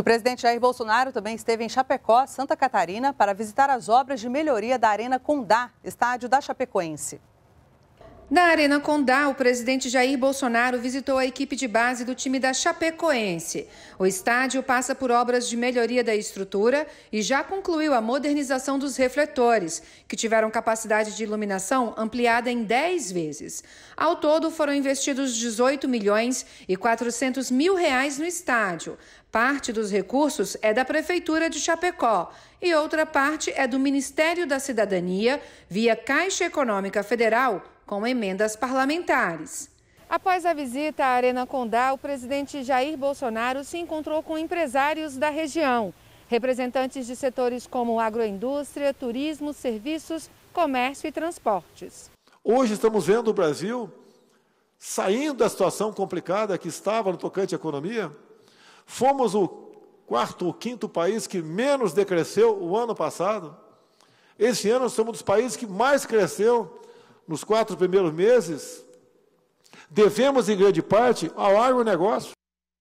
o presidente Jair Bolsonaro também esteve em Chapecó, Santa Catarina, para visitar as obras de melhoria da Arena Condá, estádio da Chapecoense. Na Arena Condá, o presidente Jair Bolsonaro visitou a equipe de base do time da Chapecoense. O estádio passa por obras de melhoria da estrutura e já concluiu a modernização dos refletores, que tiveram capacidade de iluminação ampliada em 10 vezes. Ao todo, foram investidos 18 milhões e 400 mil reais no estádio. Parte dos recursos é da Prefeitura de Chapecó e outra parte é do Ministério da Cidadania, via Caixa Econômica Federal com emendas parlamentares. Após a visita à Arena Condá, o presidente Jair Bolsonaro se encontrou com empresários da região. Representantes de setores como agroindústria, turismo, serviços, comércio e transportes. Hoje estamos vendo o Brasil saindo da situação complicada que estava no tocante à economia. Fomos o quarto ou quinto país que menos decresceu o ano passado. Esse ano somos um dos países que mais cresceu nos quatro primeiros meses, devemos, em grande parte, ao agronegócio.